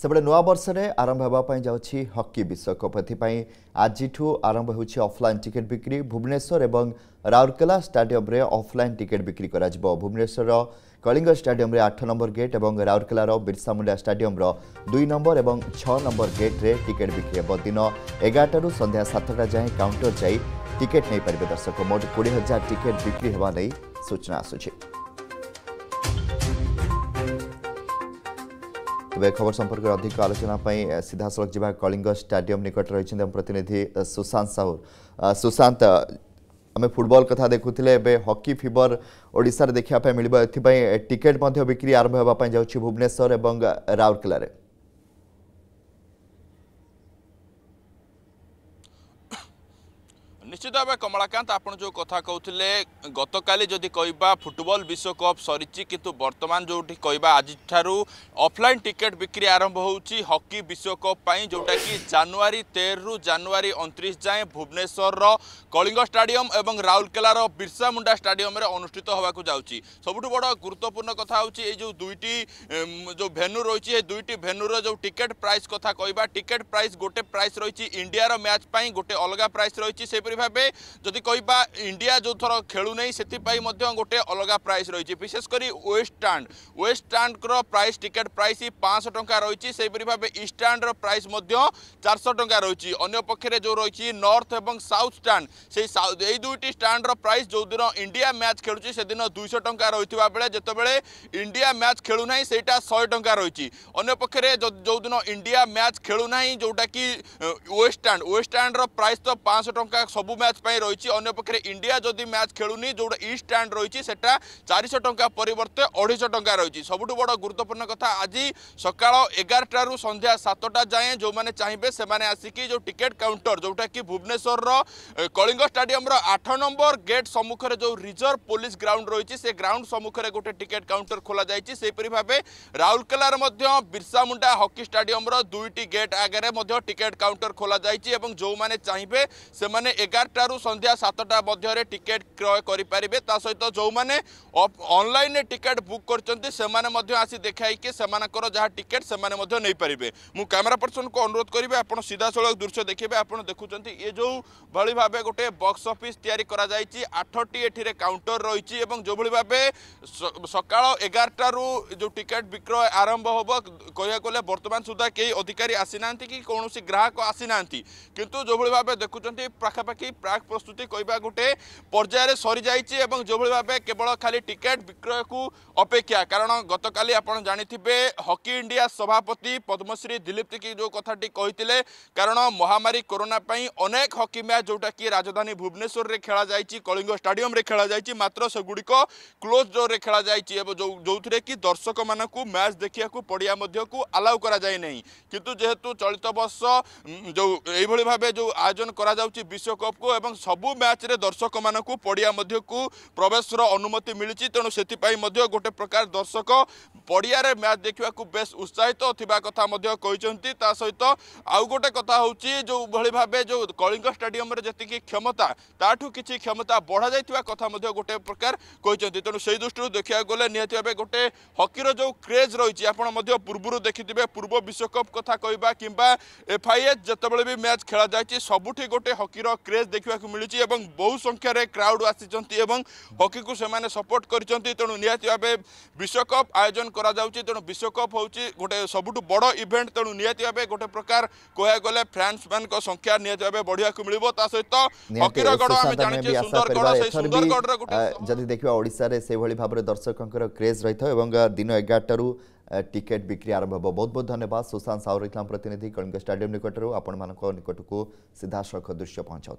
ସେବେଳେ ନୂଆବର୍ଷରେ ଆରମ୍ଭ ହେବା ପାଇଁ ଯାଉଛି ହକି ବିଶ୍ୱକପ୍ ଏଥିପାଇଁ ଆଜିଠୁ ଆରମ୍ଭ ହେଉଛି ଅଫ୍ଲାଇନ୍ ଟିକେଟ୍ ବିକ୍ରି ଭୁବନେଶ୍ୱର ଏବଂ ରାଉରକେଲା ଷ୍ଟାଡିୟମ୍ରେ ଅଫ୍ଲାଇନ୍ ଟିକେଟ୍ ବିକ୍ରି କରାଯିବ ଭୁବନେଶ୍ୱରର କଳିଙ୍ଗ ଷ୍ଟାଡିୟମ୍ରେ ଆଠ ନମ୍ବର ଗେଟ୍ ଏବଂ ରାଉରକେଲାର ବିର୍ସା ମୁଣ୍ଡା ଷ୍ଟାଡିୟମ୍ର ଦୁଇ ନମ୍ବର ଏବଂ ଛଅ ନମ୍ବର ଗେଟ୍ରେ ଟିକେଟ୍ ବିକ୍ରି ହେବ ଦିନ ଏଗାରଟାରୁ ସନ୍ଧ୍ୟା ସାତଟା ଯାଏଁ କାଉଣ୍ଟର ଯାଇ ଟିକେଟ୍ ନେଇପାରିବେ ଦର୍ଶକ ମୋଟ କୋଡ଼ିଏ ହଜାର ଟିକେଟ୍ ବିକ୍ରି ହେବା ନେଇ ସୂଚନା ଆସୁଛି ଏବେ ଖବର ସମ୍ପର୍କରେ ଅଧିକ ଆଲୋଚନା ପାଇଁ ସିଧାସଳଖ ଯିବା କଳିଙ୍ଗ ଷ୍ଟାଡିୟମ୍ ନିକଟରେ ରହିଛନ୍ତି ଆମ ପ୍ରତିନିଧି ସୁଶାନ୍ତ ସାହୁ ସୁଶାନ୍ତ ଆମେ ଫୁଟବଲ କଥା ଦେଖୁଥିଲେ ଏବେ ହକି ଫିବର ଓଡ଼ିଶାରେ ଦେଖିବା ପାଇଁ ମିଳିବ ଏଥିପାଇଁ ଟିକେଟ୍ ମଧ୍ୟ ବିକ୍ରି ଆରମ୍ଭ ହେବା ପାଇଁ ଯାଉଛି ଭୁବନେଶ୍ୱର ଏବଂ ରାଉରକେଲାରେ নিশ্চিত ভাবে কমলাকান্ত আপনার যে কথা কৌলে গতকালি যদি কহা ফুটবল বিশ্বকপ সরিছি কিন্তু বর্তমান যেটি কহা আজিঠার অফলাইন টিকেট বিক্রি আরম্ভ হচ্ছে হকি বিশ্বকপ পাই যেটা কি জানুয়ারি তেরু জানুয়ারি অনত্রিশ যায় ভুবনেশ্বর কলিঙ্গ স্টাডিয়ম এবং রাউরকেলার বিরসা মুন্ডা স্টাডিয়মে অনুষ্ঠিত হওয়া যাচ্ছে সবুঠ বড় গুরুত্বপূর্ণ কথা হচ্ছে এই যে দুইটি যে ভেন্যু রয়েছে এই দুইটি ভেন্যুর যে টিকেট প্রাইস কথা কহা টিকেট প্রাইস গোটে প্রাইস রয়েছে ইন্ডিয়ার ম্যাচ পাই গোটে অলগা প্রাইস রয়েছে সেপরি ভাবে যদি কহা ইন্ডিয়া যেথর খেলু না সেপাই গোটে অলগা প্রাইস রয়েছে বিশেষ করে ওয়েস্টাণ্ড ওয়েস্টাণ্ডর প্রাইস টিকেট প্রাইস পাঁচশ টঙ্কা রয়েছে সেইপরি ভাবে ইষ্টাণ্ডর প্রাইস চারশো টঙ্কা রয়েছে অন্য পক্ষে যে রয়েছে নর্থ এবং সাউথ স্টাণ্ড সেই এই দুইটি স্টাণ্ডর প্রাইস যেদিন ইন্ডিয়া ম্যাচ খেলুছে সেদিন দুইশ টঙ্কা রয়েছে বেড়ে যেতবে ইন্ডিয়া ম্যাচ খেলু না সেইটা শহে টঙ্কা রয়েছে অন্য পক্ষে যেদিন ইন্ডিয়া ম্যাচ খেলু না যেটা কি ওয়েস্টাণ্ড ওয়েস্টাণ্ডর প্রাইস তো পাঁচশ টঙ্কা সব ସବୁ ମ୍ୟାଚ୍ ପାଇଁ ରହିଛି ଅନ୍ୟପକ୍ଷରେ ଇଣ୍ଡିଆ ଯଦି ମ୍ୟାଚ୍ ଖେଳୁନି ଯେଉଁଟା ଇଷ୍ଟ ଷ୍ଟାଣ୍ଡ ରହିଛି ସେଟା ଚାରିଶହ ଟଙ୍କା ପରିବର୍ତ୍ତେ ଅଢ଼େଇଶହ ଟଙ୍କା ରହିଛି ସବୁଠୁ ବଡ଼ ଗୁରୁତ୍ୱପୂର୍ଣ୍ଣ କଥା ଆଜି ସକାଳ ଏଗାରଟାରୁ ସନ୍ଧ୍ୟା ସାତଟା ଯାଏଁ ଯେଉଁମାନେ ଚାହିଁବେ ସେମାନେ ଆସିକି ଯେଉଁ ଟିକେଟ୍ କାଉଣ୍ଟର ଯେଉଁଟାକି ଭୁବନେଶ୍ୱରର କଳିଙ୍ଗ ଷ୍ଟାଡିୟମର ଆଠ ନମ୍ବର ଗେଟ୍ ସମ୍ମୁଖରେ ଯେଉଁ ରିଜର୍ଭ ପୋଲିସ ଗ୍ରାଉଣ୍ଡ ରହିଛି ସେ ଗ୍ରାଉଣ୍ଡ ସମ୍ମୁଖରେ ଗୋଟେ ଟିକେଟ୍ କାଉଣ୍ଟର ଖୋଲାଯାଇଛି ସେହିପରି ଭାବେ ରାଉରକେଲାର ମଧ୍ୟ ବିର୍ସା ମୁଣ୍ଡା ହକି ଷ୍ଟାଡିୟମର ଦୁଇଟି ଗେଟ୍ ଆଗରେ ମଧ୍ୟ ଟିକେଟ୍ କାଉଣ୍ଟର ଖୋଲାଯାଇଛି ଏବଂ ଯେଉଁମାନେ ଚାହିଁବେ ସେମାନେ ଏଗାର এগারটার সন্ধ্যা সাতটা মধ্যে টিকেট ক্রয় করে পারে তা সহ যে অনলাইনে টিকেট বুক করছেন সে আসি দেখাইকি সে যা টিকেট সে নেইপারে মু ক্যামেরা পর্সন কু অনুরোধ করবে আপনার সিধাসলখ দৃশ্য দেখবে আপনার দেখুম এ যেভাবে ভাবে গোটে বক্স অফিস তৈরি করা যাই আঠটি এটিরে কাউন্টর রয়েছে এবং যেভাবে ভাবে সকাল এগারটার যে টিকেট বিক্রয় আরম্ভ হব কহা গেলে বর্তমান সুদ্ধা কেউ অধিকারী আসি না কি কৌশি গ্রাহক আসি না কিন্তু যেভাবে ভাবে দেখুম পাখাপাখি ଯାହାକି ପ୍ରାକ୍ ପ୍ରସ୍ତୁତି କହିବା ଗୋଟେ ପର୍ଯ୍ୟାୟରେ ସରିଯାଇଛି ଏବଂ ଯେଉଁଭଳି ଭାବେ କେବଳ ଖାଲି ଟିକେଟ୍ ବିକ୍ରୟକୁ ଅପେକ୍ଷା କାରଣ ଗତକାଲି ଆପଣ ଜାଣିଥିବେ ହକି ଇଣ୍ଡିଆ ସଭାପତି ପଦ୍ମଶ୍ରୀ ଦିଲ୍ଲୀପ ତିକି ଯେଉଁ କଥାଟି କହିଥିଲେ କାରଣ ମହାମାରୀ କରୋନା ପାଇଁ ଅନେକ ହକି ମ୍ୟାଚ୍ ଯେଉଁଟାକି ରାଜଧାନୀ ଭୁବନେଶ୍ୱରରେ ଖେଳାଯାଇଛି କଳିଙ୍ଗ ଷ୍ଟାଡିୟମରେ ଖେଳାଯାଇଛି ମାତ୍ର ସେଗୁଡ଼ିକ କ୍ଲୋଜ୍ ଡୋର୍ରେ ଖେଳାଯାଇଛି ଏବଂ ଯେଉଁ ଯେଉଁଥିରେ କି ଦର୍ଶକମାନଙ୍କୁ ମ୍ୟାଚ୍ ଦେଖିବାକୁ ପଡ଼ିଆ ମଧ୍ୟକୁ ଆଲାଉ କରାଯାଇ ନାହିଁ କିନ୍ତୁ ଯେହେତୁ ଚଳିତ ବର୍ଷ ଯେଉଁ ଏଇଭଳି ଭାବେ ଯେଉଁ ଆୟୋଜନ କରାଯାଉଛି ବିଶ୍ୱକପ୍ କପ୍କୁ ଏବଂ ସବୁ ମ୍ୟାଚ୍ରେ ଦର୍ଶକମାନଙ୍କୁ ପଡ଼ିଆ ମଧ୍ୟକୁ ପ୍ରବେଶର ଅନୁମତି ମିଳିଛି ତେଣୁ ସେଥିପାଇଁ ମଧ୍ୟ ଗୋଟେ ପ୍ରକାର ଦର୍ଶକ ପଡ଼ିଆରେ ମ୍ୟାଚ୍ ଦେଖିବାକୁ ବେଶ୍ ଉତ୍ସାହିତ ଥିବା କଥା ମଧ୍ୟ କହିଛନ୍ତି ତା ସହିତ ଆଉ ଗୋଟେ କଥା ହେଉଛି ଯେଉଁଭଳି ଭାବେ ଯେଉଁ କଳିଙ୍ଗ ଷ୍ଟାଡିୟମରେ ଯେତିକି କ୍ଷମତା ତାଠୁ କିଛି କ୍ଷମତା ବଢ଼ାଯାଇଥିବା କଥା ମଧ୍ୟ ଗୋଟେ ପ୍ରକାର କହିଛନ୍ତି ତେଣୁ সেই দৃষ্টি দেখা গেলে নিহতি ভাবে গোটে হকির যে ক্রেজ রয়েছে আপনার পূর্বর দেখিবে পূর্ব বিশ্বকপ কথা কহা কিংবা এফআইএচ যেতবে বি ম্যাচ খেলা যাই সবুঠি গোটে হকির ক্রেজ କ୍ରେଜ୍ ଦେଖିବାକୁ ମିଳୁଛି ଏବଂ ବହୁ ସଂଖ୍ୟାରେ କ୍ରାଉଡ୍ ଆସିଛନ୍ତି ଏବଂ ହକିକୁ ସେମାନେ ସପୋର୍ଟ କରିଛନ୍ତି ତେଣୁ ନିହାତି ଭାବେ ବିଶ୍ୱକପ୍ ଆୟୋଜନ କରାଯାଉଛି ତେଣୁ ବିଶ୍ୱକପ୍ ହେଉଛି ଗୋଟେ ସବୁଠୁ ବଡ଼ ଇଭେଣ୍ଟ ତେଣୁ ନିହାତି ଭାବେ ଗୋଟେ ପ୍ରକାର କହିବାକୁ ଗଲେ ଫ୍ୟାନ୍ସମାନଙ୍କ ସଂଖ୍ୟା ନିହାତି ଭାବେ ବଢ଼ିବାକୁ ମିଳିବ ତା ସହିତ ହକିର ଗଡ଼ ଆମେ ଜାଣିଛେ ସୁନ୍ଦରଗଡ଼ ସେଇ ସୁନ୍ଦରଗଡ଼ର ଗୋଟେ ଯଦି ଦେଖିବା ଓଡ଼ିଶାରେ ସେଭଳି ଭାବରେ ଦର୍ଶକଙ୍କର କ୍ରେଜ୍ ରହିଥାଏ ଏବଂ ଦିନ ଏଗାରଟାରୁ টিকেট বিক্রি আরম্ভ হব বহুত বহুত ধন্যবাদ সুশান্ত সাউর ইসলাম প্রতিনিধি কলিঙ্গ স্টাডিয়াম নিকটর আপনার নিকটক সিধাসলখ দৃশ্য পৌঁছাও